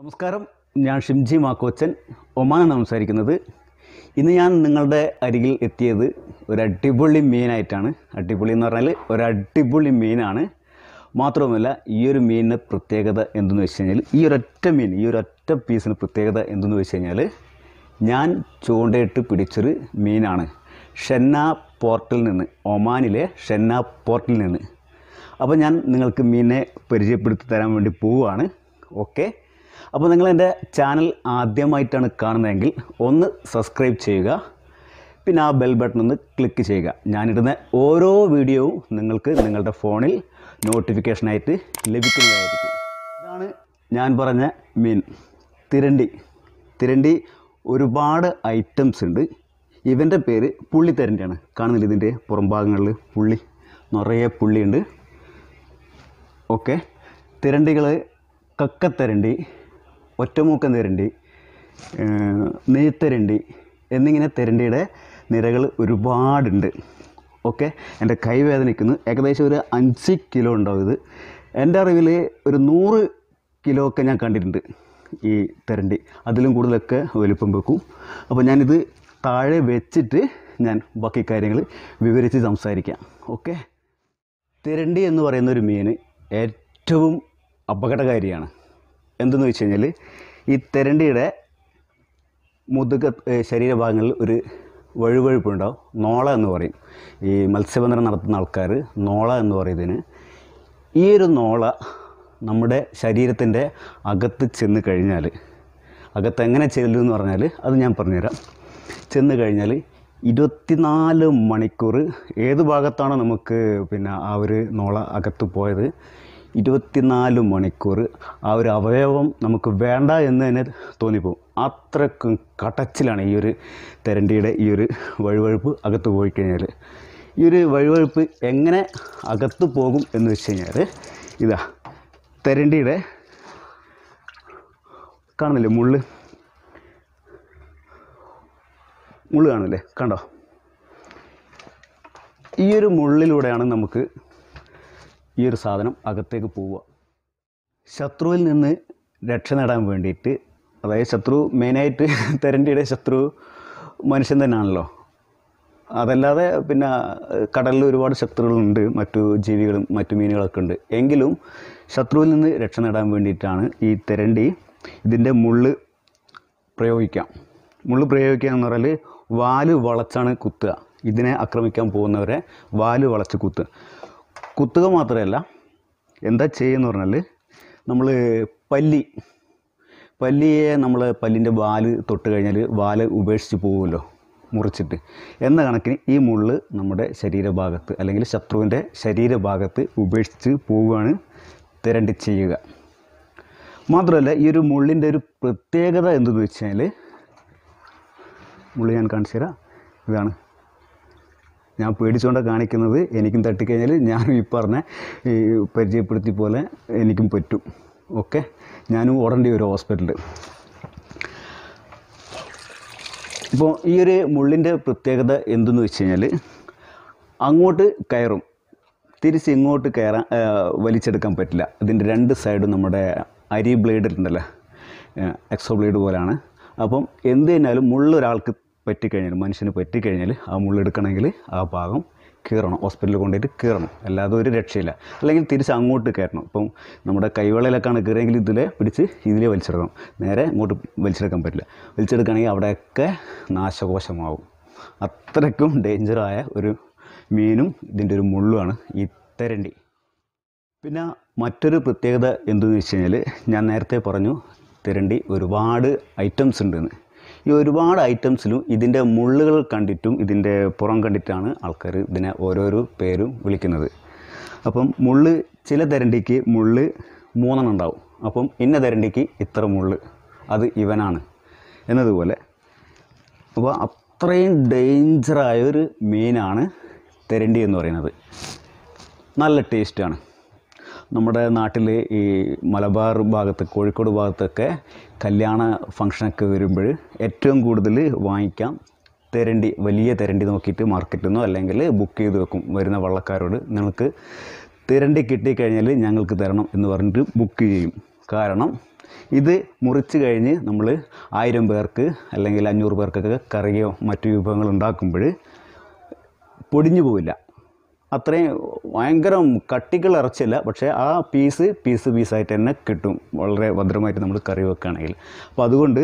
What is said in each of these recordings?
നമസ്കാരം ഞാൻ ഷിംജി മാക്കോച്ചൻ ഒമാനാണ് സംസാരിക്കുന്നത് ഇന്ന് ഞാൻ നിങ്ങളുടെ അരികിൽ എത്തിയത് ഒരു അടിപൊളി മീനായിട്ടാണ് അടിപൊളി എന്ന് പറഞ്ഞാൽ ഒരു അടിപൊളി മീനാണ് മാത്രവുമല്ല ഈ ഒരു മീനിൻ്റെ പ്രത്യേകത എന്തെന്ന് വെച്ച് കഴിഞ്ഞാൽ ഈ ഒരൊറ്റ മീൻ ഈ ഒരൊറ്റ പീസിന് പ്രത്യേകത എന്തെന്ന് വെച്ച് കഴിഞ്ഞാൽ ഞാൻ ചൂണ്ടയിട്ട് പിടിച്ചൊരു മീനാണ് ഷെന്ന പോർട്ടിൽ നിന്ന് ഒമാനിലെ ഷെന്ന പോർട്ടിൽ നിന്ന് അപ്പോൾ ഞാൻ നിങ്ങൾക്ക് മീനിനെ പരിചയപ്പെടുത്തി തരാൻ വേണ്ടി പോവുകയാണ് ഓക്കെ അപ്പോൾ നിങ്ങൾ എൻ്റെ ചാനൽ ആദ്യമായിട്ടാണ് കാണുന്നതെങ്കിൽ ഒന്ന് സബ്സ്ക്രൈബ് ചെയ്യുക പിന്നെ ആ ബെൽ ബട്ടൺ ഒന്ന് ക്ലിക്ക് ചെയ്യുക ഞാനിടുന്ന ഓരോ വീഡിയോവും നിങ്ങൾക്ക് നിങ്ങളുടെ ഫോണിൽ നോട്ടിഫിക്കേഷനായിട്ട് ലഭിക്കുന്നതായിരിക്കും ഇതാണ് ഞാൻ പറഞ്ഞ മീൻ തിരണ്ടി തിരണ്ടി ഒരുപാട് ഐറ്റംസ് ഉണ്ട് ഇവൻ്റെ പേര് പുള്ളി തിരണ്ടിയാണ് കാണുന്നില്ല ഇതിൻ്റെ പുറംഭാഗങ്ങളിൽ പുള്ളി നിറയെ പുള്ളിയുണ്ട് ഓക്കെ തിരണ്ടികൾ കക്കത്തരണ്ടി ഒറ്റമൂക്കൻ തെരണ്ടി നെയ്ത്തരണ്ടി എന്നിങ്ങനെ തെരണ്ടിയുടെ നിരകൾ ഒരുപാടുണ്ട് ഓക്കെ എൻ്റെ കൈ വേദനിക്കുന്നു ഏകദേശം ഒരു അഞ്ച് കിലോ ഉണ്ടാവും ഇത് എൻ്റെ അറിവിൽ ഒരു നൂറ് കിലോ ഒക്കെ ഞാൻ കണ്ടിട്ടുണ്ട് ഈ തെരണ്ടി അതിലും കൂടുതലൊക്കെ വലിപ്പം വെക്കും അപ്പോൾ ഞാനിത് താഴെ വെച്ചിട്ട് ഞാൻ ബാക്കി കാര്യങ്ങൾ വിവരിച്ച് സംസാരിക്കാം ഓക്കെ തിരണ്ടി എന്ന് പറയുന്ന ഒരു മീൻ ഏറ്റവും അപകടകാരിയാണ് എന്തെന്ന് വെച്ച് കഴിഞ്ഞാൽ ഈ തെരണ്ടിയുടെ മുതുക ശരീരഭാഗങ്ങളിൽ ഒരു വഴുവഴുപ്പുണ്ടാവും നോള എന്ന് പറയും ഈ മത്സ്യബന്ധനം നടത്തുന്ന ആൾക്കാർ നോള എന്ന് പറയുന്നതിന് ഈ ഒരു നോള നമ്മുടെ ശരീരത്തിൻ്റെ അകത്ത് ചെന്ന് കഴിഞ്ഞാൽ അകത്ത് എങ്ങനെ ചെല്ലും എന്ന് പറഞ്ഞാൽ അത് ഞാൻ പറഞ്ഞുതരാം ചെന്ന് കഴിഞ്ഞാൽ ഇരുപത്തിനാല് മണിക്കൂർ ഏത് ഭാഗത്താണ് നമുക്ക് പിന്നെ ആ ഒരു നോള അകത്ത് പോയത് ഇരുപത്തിനാല് മണിക്കൂർ ആ ഒരു അവയവം നമുക്ക് വേണ്ട എന്ന് തന്നെ തോന്നിപ്പോകും അത്രക്കും കടച്ചിലാണ് ഈ ഒരു തെരണ്ടിയുടെ ഈ ഒരു വഴുവഴുപ്പ് അകത്ത് പോയി കഴിഞ്ഞാൽ ഈ ഒരു വഴുവഴുപ്പ് എങ്ങനെ അകത്ത് പോകും എന്ന് വെച്ച് കഴിഞ്ഞാൽ ഇതാ തെരണ്ടിയുടെ കാണുന്നില്ലേ മുള്ള് മുള്ള് കാണില്ലേ കണ്ടോ ഈ ഒരു മുള്ളിലൂടെയാണ് നമുക്ക് ഈ ഒരു സാധനം അകത്തേക്ക് പോവുക ശത്രുവിൽ നിന്ന് രക്ഷ നേടാൻ വേണ്ടിയിട്ട് അതായത് ശത്രു മെയിനായിട്ട് തെരണ്ടിയുടെ ശത്രു മനുഷ്യൻ തന്നെയാണല്ലോ അതല്ലാതെ പിന്നെ കടലിൽ ഒരുപാട് ശത്രുക്കളുണ്ട് മറ്റു ജീവികളും മറ്റു മീനുകളൊക്കെ ഉണ്ട് എങ്കിലും ശത്രുവിൽ നിന്ന് രക്ഷ നേടാൻ വേണ്ടിയിട്ടാണ് ഈ തെരണ്ടി ഇതിൻ്റെ മുള്ള് പ്രയോഗിക്കാം മുള്ള് പ്രയോഗിക്കുക എന്ന് പറഞ്ഞാൽ വാല് വളച്ചാണ് കുത്തുക ഇതിനെ ആക്രമിക്കാൻ പോകുന്നവരെ വാല് വളച്ച് കുത്തുക കുത്തുക മാത്രമല്ല എന്താ ചെയ്യുന്നു പറഞ്ഞാൽ നമ്മൾ പല്ലി പല്ലിയെ നമ്മൾ പല്ലിൻ്റെ വാല് തൊട്ട് കഴിഞ്ഞാൽ വാല് ഉപേക്ഷിച്ച് പോകുമല്ലോ മുറിച്ചിട്ട് എന്ന കണക്കിന് ഈ മുള്ള് നമ്മുടെ ശരീരഭാഗത്ത് അല്ലെങ്കിൽ ശത്രുവിൻ്റെ ശരീരഭാഗത്ത് ഉപേക്ഷിച്ച് പോവുകയാണ് തിരണ്ടി ചെയ്യുക മാത്രമല്ല ഈ ഒരു മുള്ളിൻ്റെ ഒരു പ്രത്യേകത എന്തെന്ന് വെച്ചാൽ മുള്ളി ഞാൻ കാണിച്ചു തരാം ഇതാണ് ഞാൻ പേടിച്ചുകൊണ്ട് കാണിക്കുന്നത് എനിക്കും തട്ടിക്കഴിഞ്ഞാൽ ഞാനും ഈ പറഞ്ഞ ഈ പരിചയപ്പെടുത്തി പോലെ എനിക്കും പറ്റും ഓക്കെ ഞാനും ഓടേണ്ടി വരും ഹോസ്പിറ്റലിൽ ഇപ്പോൾ ഈ ഒരു മുള്ളിൻ്റെ പ്രത്യേകത എന്തെന്ന് വെച്ച് കഴിഞ്ഞാൽ അങ്ങോട്ട് കയറും തിരിച്ച് ഇങ്ങോട്ട് കയറാൻ വലിച്ചെടുക്കാൻ പറ്റില്ല ഇതിൻ്റെ രണ്ട് സൈഡും നമ്മുടെ അരി ബ്ലേഡ് ഉണ്ടല്ലോ എക്സോ ബ്ലേഡ് പോലാണ് അപ്പം എന്ത് കഴിഞ്ഞാലും മുള്ളൊരാൾക്ക് പറ്റിക്കഴിഞ്ഞാൽ മനുഷ്യന് പറ്റിക്കഴിഞ്ഞാൽ ആ മുള്ളെടുക്കണമെങ്കിൽ ആ ഭാഗം കീറണം ഹോസ്പിറ്റലിൽ കൊണ്ടുപോയിട്ട് കീറണം അല്ലാതെ ഒരു രക്ഷയില്ല അല്ലെങ്കിൽ തിരിച്ച് അങ്ങോട്ട് കയറണം ഇപ്പം നമ്മുടെ കൈവളയിലൊക്കെയാണ് കീറിയെങ്കിൽ ഇതിലെ പിടിച്ച് ഇതിലേ വലിച്ചെടുക്കണം നേരെ അങ്ങോട്ട് വലിച്ചെടുക്കാൻ പറ്റില്ല വലിച്ചെടുക്കുകയാണെങ്കിൽ അവിടെയൊക്കെ നാശകോശമാവും അത്രയ്ക്കും ഡേഞ്ചറായ ഒരു മീനും ഇതിൻ്റെ ഒരു മുള്ളുമാണ് ഈ പിന്നെ മറ്റൊരു പ്രത്യേകത എന്തെന്ന് വെച്ച് കഴിഞ്ഞാൽ ഞാൻ നേരത്തെ പറഞ്ഞു തിരണ്ടി ഒരുപാട് ഐറ്റംസ് ഉണ്ടെന്ന് ഈ ഒരുപാട് ഐറ്റംസിലും ഇതിൻ്റെ മുള്ളുകൾ കണ്ടിട്ടും ഇതിൻ്റെ പുറം കണ്ടിട്ടാണ് ആൾക്കാർ ഇതിനെ ഓരോരോ പേരും വിളിക്കുന്നത് അപ്പം മുള്ള് ചില തരണ്ടിക്ക് മുള്ള് മൂന്നെണ്ണം ഉണ്ടാവും അപ്പം ഇന്ന തരണ്ടിക്ക് ഇത്ര മുള്ള് അത് ഇവനാണ് എന്നതുപോലെ അപ്പോൾ അത്രയും ഡേഞ്ചറായ ഒരു മീനാണ് തെരണ്ടി എന്ന് പറയുന്നത് നല്ല ടേസ്റ്റാണ് നമ്മുടെ നാട്ടിൽ ഈ മലബാർ ഭാഗത്ത് കോഴിക്കോട് ഭാഗത്തൊക്കെ കല്യാണ ഫംഗ്ഷനൊക്കെ വരുമ്പോൾ ഏറ്റവും കൂടുതൽ വാങ്ങിക്കാം തെരണ്ടി വലിയ തെരണ്ടി നോക്കിയിട്ട് മാർക്കറ്റിൽ നിന്നോ അല്ലെങ്കിൽ ബുക്ക് ചെയ്ത് വെക്കും വരുന്ന വള്ളക്കാരോട് നിങ്ങൾക്ക് തിരണ്ടി കിട്ടിക്കഴിഞ്ഞാൽ ഞങ്ങൾക്ക് തരണം എന്ന് പറഞ്ഞിട്ട് ബുക്ക് ചെയ്യും കാരണം ഇത് മുറിച്ച് കഴിഞ്ഞ് നമ്മൾ ആയിരം പേർക്ക് അല്ലെങ്കിൽ അഞ്ഞൂറ് പേർക്കൊക്കെ കറിയോ മറ്റു വിഭവങ്ങൾ ഉണ്ടാക്കുമ്പോൾ പൊടിഞ്ഞു പോവില്ല അത്രയും ഭയങ്കര കട്ടികൾ ഇറച്ചില്ല പക്ഷേ ആ പീസ് പീസ് പീസായിട്ട് തന്നെ കിട്ടും വളരെ ഭദ്രമായിട്ട് നമ്മൾ കറി വെക്കുകയാണെങ്കിൽ അപ്പോൾ അതുകൊണ്ട്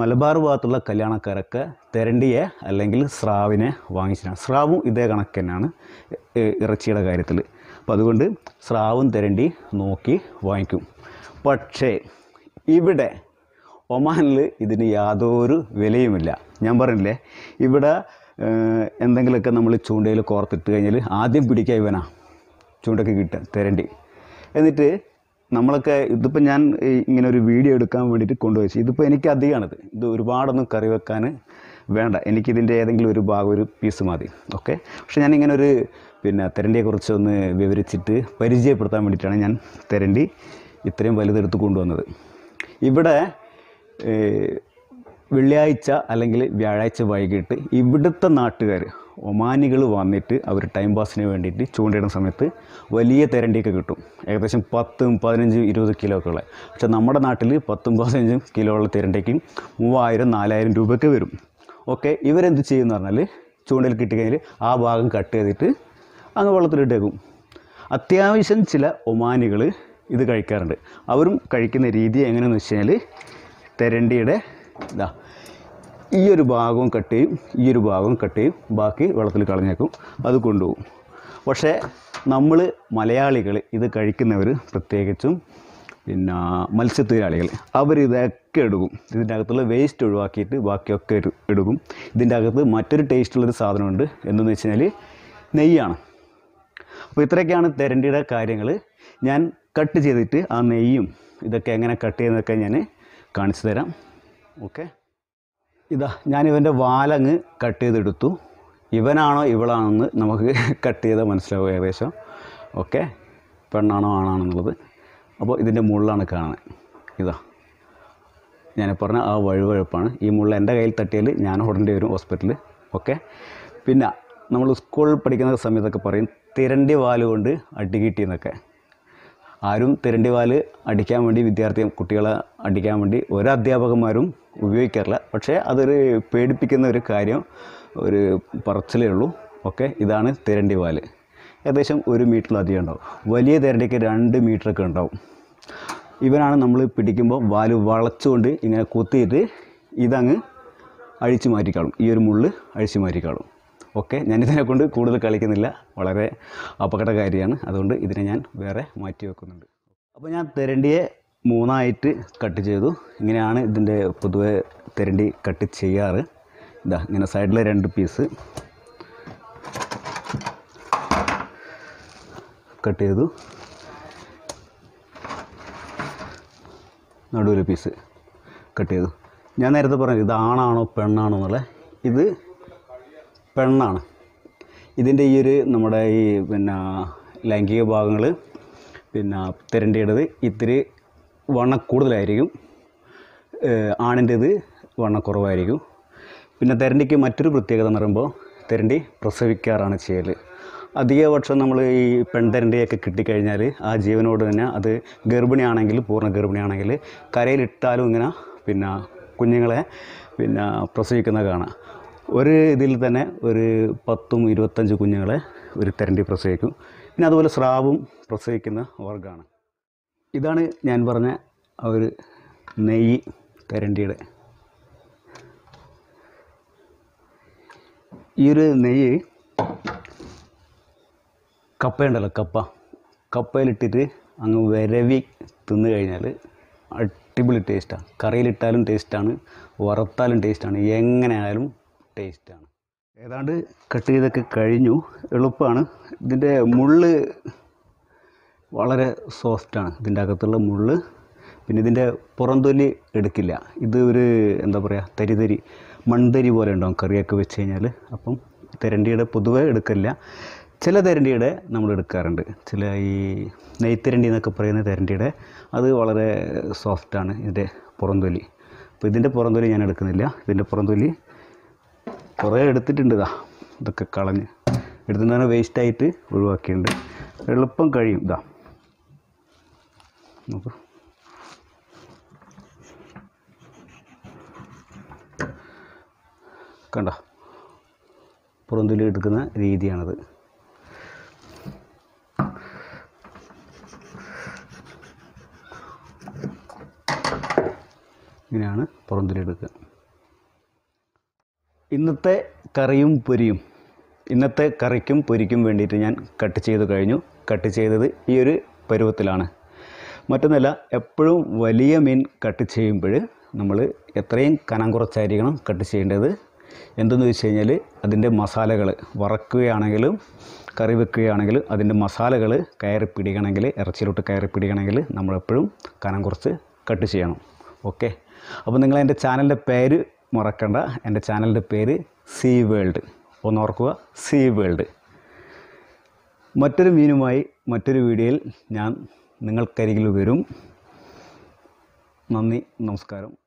മലബാർ ഭാഗത്തുള്ള കല്യാണക്കാരൊക്കെ തെരണ്ടിയെ അല്ലെങ്കിൽ സ്രാവിനെ വാങ്ങിച്ചിട്ടാണ് സ്രാവും ഇതേ കണക്ക് തന്നെയാണ് ഇറച്ചിയുടെ കാര്യത്തിൽ അപ്പോൾ അതുകൊണ്ട് സ്രാവും തെരണ്ടി നോക്കി വാങ്ങിക്കും പക്ഷേ ഇവിടെ ഒമാനിൽ ഇതിന് യാതൊരു വിലയുമില്ല ഞാൻ പറഞ്ഞില്ലേ ഇവിടെ എന്തെങ്കിലുമൊക്കെ നമ്മൾ ചൂണ്ടയിൽ കോർത്തിട്ട് കഴിഞ്ഞാൽ ആദ്യം പിടിക്കാൻ ഇവനാ ചൂണ്ടയ്ക്ക് കിട്ടുക തരണ്ടി എന്നിട്ട് നമ്മളൊക്കെ ഇതിപ്പോൾ ഞാൻ ഇങ്ങനെ ഒരു വീഡിയോ എടുക്കാൻ വേണ്ടിയിട്ട് കൊണ്ടുവച്ചു ഇതിപ്പോൾ എനിക്ക് അധികമാണിത് ഇത് ഒരുപാടൊന്നും കറി വെക്കാൻ വേണ്ട എനിക്കിതിൻ്റെ ഏതെങ്കിലും ഒരു ഭാഗം ഒരു പീസ് മതി ഓക്കെ പക്ഷെ ഞാൻ ഇങ്ങനെ ഒരു പിന്നെ തരണ്ടിയെ കുറിച്ചൊന്ന് വിവരിച്ചിട്ട് പരിചയപ്പെടുത്താൻ വേണ്ടിയിട്ടാണ് ഞാൻ തെരണ്ടി ഇത്രയും വലുതെടുത്ത് കൊണ്ടുവന്നത് ഇവിടെ വെള്ളിയാഴ്ച അല്ലെങ്കിൽ വ്യാഴാഴ്ച വൈകിട്ട് ഇവിടുത്തെ നാട്ടുകാർ ഒമാനികൾ വന്നിട്ട് അവർ ടൈം പാസിന് വേണ്ടിയിട്ട് ചൂണ്ടയിടുന്ന സമയത്ത് വലിയ തെരണ്ടിയൊക്കെ കിട്ടും ഏകദേശം പത്തും പതിനഞ്ചും ഇരുപത് കിലോ ഒക്കെ ഉള്ള പക്ഷെ നമ്മുടെ നാട്ടിൽ പത്തും പതിനഞ്ചും കിലോ ഉള്ള തെരണ്ടിക്ക് മൂവായിരം നാലായിരം രൂപയൊക്കെ വരും ഓക്കെ ഇവരെന്ത് ചെയ്യുമെന്ന് പറഞ്ഞാൽ ചൂണ്ടയിൽ കിട്ടിക്കഴിഞ്ഞാൽ ആ ഭാഗം കട്ട് ചെയ്തിട്ട് അങ്ങ് വെള്ളത്തിലിട്ടേക്കും അത്യാവശ്യം ചില ഒമാനികൾ ഇത് കഴിക്കാറുണ്ട് അവരും കഴിക്കുന്ന രീതി എങ്ങനെയാണെന്ന് വെച്ച് കഴിഞ്ഞാൽ തെരണ്ടിയുടെ ഇതാ ഈ ഒരു ഭാഗവും കട്ട് ചെയ്യും ഈ ഒരു ഭാഗവും കട്ട് ചെയ്യും ബാക്കി വെള്ളത്തിൽ കളഞ്ഞേക്കും അത് കൊണ്ടുപോകും പക്ഷേ നമ്മൾ മലയാളികൾ ഇത് കഴിക്കുന്നവർ പ്രത്യേകിച്ചും പിന്നെ മത്സ്യത്തൊഴിലാളികൾ അവർ ഇതൊക്കെ എടുക്കും ഇതിൻ്റെ അകത്തുള്ള വേസ്റ്റ് ഒഴിവാക്കിയിട്ട് ബാക്കിയൊക്കെ എടുക്കും ഇതിൻ്റെ അകത്ത് മറ്റൊരു ടേസ്റ്റുള്ളൊരു സാധനമുണ്ട് എന്തെന്ന് വെച്ച് കഴിഞ്ഞാൽ നെയ്യാണ് അപ്പോൾ ഇത്രയൊക്കെയാണ് തെരണ്ടിയുടെ കാര്യങ്ങൾ ഞാൻ കട്ട് ചെയ്തിട്ട് ആ നെയ്യും ഇതൊക്കെ എങ്ങനെ കട്ട് ചെയ്യുന്നതൊക്കെ ഞാൻ കാണിച്ചു തരാം ഓക്കെ ഇതാ ഞാനിവൻ്റെ വാലങ്ങ് കട്ട് ചെയ്തെടുത്തു ഇവനാണോ ഇവളാണെന്ന് നമുക്ക് കട്ട് ചെയ്താൽ മനസ്സിലാവും ഏകദേശം ഓക്കെ പെണ്ണാണോ ആണാണെന്നുള്ളത് അപ്പോൾ ഇതിൻ്റെ മുള്ളാണ് കാണുന്നത് ഇതാ ഞാൻ പറഞ്ഞ ആ വഴുവഴുപ്പാണ് ഈ മുള്ള എൻ്റെ കയ്യിൽ തട്ടിയാൽ ഞാൻ ഉടൻ്റെ വരും ഹോസ്പിറ്റലിൽ ഓക്കെ പിന്നെ നമ്മൾ സ്കൂളിൽ പഠിക്കുന്ന സമയത്തൊക്കെ പറയും തിരണ്ടി വാല് കൊണ്ട് അടികിട്ടി എന്നൊക്കെ ആരും തിരണ്ടി വാല് അടിക്കാൻ വേണ്ടി വിദ്യാർത്ഥി കുട്ടികളെ അടിക്കാൻ വേണ്ടി ഒരു അധ്യാപകന്മാരും ഉപയോഗിക്കാറില്ല പക്ഷേ അതൊരു പേടിപ്പിക്കുന്ന ഒരു കാര്യം ഒരു പറച്ചിലേ ഉള്ളൂ ഓക്കെ ഇതാണ് തിരണ്ടി വാല് ഏകദേശം ഒരു മീറ്ററിലധികം ഉണ്ടാവും വലിയ തിരണ്ടിക്ക് രണ്ട് മീറ്ററൊക്കെ ഉണ്ടാവും ഇവനാണ് നമ്മൾ പിടിക്കുമ്പോൾ വാല് വളച്ചുകൊണ്ട് ഇങ്ങനെ കുത്തിയിട്ട് ഇതങ്ങ് അഴിച്ചു മാറ്റിക്കാളും ഈ ഒരു മുള്ള് അഴിച്ചു മാറ്റിക്കാളും ഓക്കെ ഞാനിതിനെ കൊണ്ട് കൂടുതൽ കളിക്കുന്നില്ല വളരെ അപകടകാരിയാണ് അതുകൊണ്ട് ഇതിനെ ഞാൻ വേറെ മാറ്റി വെക്കുന്നുണ്ട് അപ്പോൾ ഞാൻ തെരണ്ടിയെ മൂന്നായിട്ട് കട്ട് ചെയ്തു ഇങ്ങനെയാണ് ഇതിൻ്റെ പൊതുവെ തെരണ്ടി കട്ട് ചെയ്യാറ് ഇതാ ഇങ്ങനെ സൈഡിൽ രണ്ട് പീസ് കട്ട് ചെയ്തു നടുവിൽ പീസ് കട്ട് ചെയ്തു ഞാൻ നേരത്തെ പറഞ്ഞു ഇത് ആണാണോ പെണ്ണാണോ എന്നുള്ളത് ഇത് പെണ്ണാണ് ഇതിൻ്റെ ഈ ഒരു നമ്മുടെ ഈ പിന്നെ ലൈംഗിക ഭാഗങ്ങൾ പിന്നെ തെരണ്ടിയുടേത് ഇത്തിരി വണ്ണം കൂടുതലായിരിക്കും ആണിൻ്റേത് കുറവായിരിക്കും പിന്നെ തെരണ്ടിക്ക് മറ്റൊരു പ്രത്യേകത എന്ന് പറയുമ്പോൾ തെരണ്ടി പ്രസവിക്കാറാണ് ചെയ്യൽ അധികപക്ഷം നമ്മൾ ഈ പെൺതരണ്ടിയൊക്കെ കിട്ടിക്കഴിഞ്ഞാൽ ആ ജീവനോട് തന്നെ അത് ഗർഭിണിയാണെങ്കിൽ പൂർണ്ണ ഗർഭിണിയാണെങ്കിൽ കരയിലിട്ടാലും ഇങ്ങനെ പിന്നെ കുഞ്ഞുങ്ങളെ പിന്നെ പ്രസവിക്കുന്ന കാണാം ഒരു ഇതിൽ തന്നെ ഒരു പത്തും ഇരുപത്തഞ്ച് കുഞ്ഞുങ്ങളെ ഒരു തെരണ്ടി പ്രസവിക്കും പിന്നെ അതുപോലെ സ്രാവും പ്രസവിക്കുന്ന വർഗ്ഗമാണ് ഇതാണ് ഞാൻ പറഞ്ഞ ആ ഒരു നെയ്യ് കരണ്ടിയുടെ ഈ ഒരു നെയ്യ് കപ്പയുണ്ടല്ലോ കപ്പ കപ്പയിലിട്ടിട്ട് അങ്ങ് വരവി തിന്നു കഴിഞ്ഞാൽ അടിപൊളി ടേസ്റ്റാണ് കറിയിലിട്ടാലും ടേസ്റ്റാണ് വറുത്താലും ടേസ്റ്റാണ് എങ്ങനെ ആയാലും ടേസ്റ്റാണ് ഏതാണ്ട് കട്ട് ചെയ്തൊക്കെ കഴിഞ്ഞു എളുപ്പമാണ് ഇതിൻ്റെ മുള്ള് വളരെ സോഫ്റ്റാണ് ഇതിൻ്റെ അകത്തുള്ള മുള്ള് പിന്നെ ഇതിൻ്റെ പുറന്തൊലി എടുക്കില്ല ഇത് ഒരു എന്താ പറയുക തരിതരി മൺതരി പോലെ ഉണ്ടാവും കറിയൊക്കെ വെച്ച് കഴിഞ്ഞാൽ അപ്പം തിരണ്ടിയുടെ പൊതുവെ എടുക്കില്ല ചില തിരണ്ടിയുടെ നമ്മൾ എടുക്കാറുണ്ട് ചില ഈ നെയ്ത്തിരണ്ടി എന്നൊക്കെ പറയുന്ന തിരണ്ടിയുടെ അത് വളരെ സോഫ്റ്റാണ് ഇതിൻ്റെ പുറന്തൊലി അപ്പോൾ ഇതിൻ്റെ പുറന്തൊലി ഞാൻ എടുക്കുന്നില്ല ഇതിൻ്റെ പുറന്തൊലി കുറേ എടുത്തിട്ടുണ്ട് ഇതാ ഇതൊക്കെ കളഞ്ഞ് എടുത്തുനിന്ന് വേസ്റ്റായിട്ട് ഒഴിവാക്കിയിട്ടുണ്ട് എളുപ്പം കഴിയും ഇതാ നോക്കൂ കണ്ട പുറന്തുലി എടുക്കുന്ന രീതിയാണത് ഇങ്ങനെയാണ് പുറന്തുലി എടുക്കുക ഇന്നത്തെ കറിയും പൊരിയും ഇന്നത്തെ കറിക്കും പൊരിക്കും വേണ്ടിയിട്ട് ഞാൻ കട്ട് ചെയ്ത് കഴിഞ്ഞു കട്ട് ചെയ്തത് ഈ ഒരു പരുവത്തിലാണ് മറ്റൊന്നല്ല എപ്പോഴും വലിയ മീൻ കട്ട് ചെയ്യുമ്പോൾ നമ്മൾ എത്രയും കനം കുറച്ചായിരിക്കണം കട്ട് ചെയ്യേണ്ടത് എന്തെന്ന് വെച്ച് കഴിഞ്ഞാൽ അതിൻ്റെ മസാലകൾ വറക്കുകയാണെങ്കിലും കറി വെക്കുകയാണെങ്കിലും അതിൻ്റെ മസാലകൾ കയറി പിടിക്കണമെങ്കിൽ ഇറച്ചിയിലോട്ട് കയറി പിടിക്കണമെങ്കിൽ നമ്മളെപ്പോഴും കനം കുറച്ച് കട്ട് ചെയ്യണം ഓക്കെ അപ്പോൾ നിങ്ങൾ എൻ്റെ ചാനലിൻ്റെ പേര് മറക്കണ്ട എൻ്റെ ചാനലിൻ്റെ പേര് സീ വേൾഡ് ഒന്ന് ഓർക്കുക സീ വേൾഡ് മറ്റൊരു മീനുമായി മറ്റൊരു വീഡിയോയിൽ ഞാൻ നിങ്ങൾക്കരികിൽ വരും നന്ദി നമസ്കാരം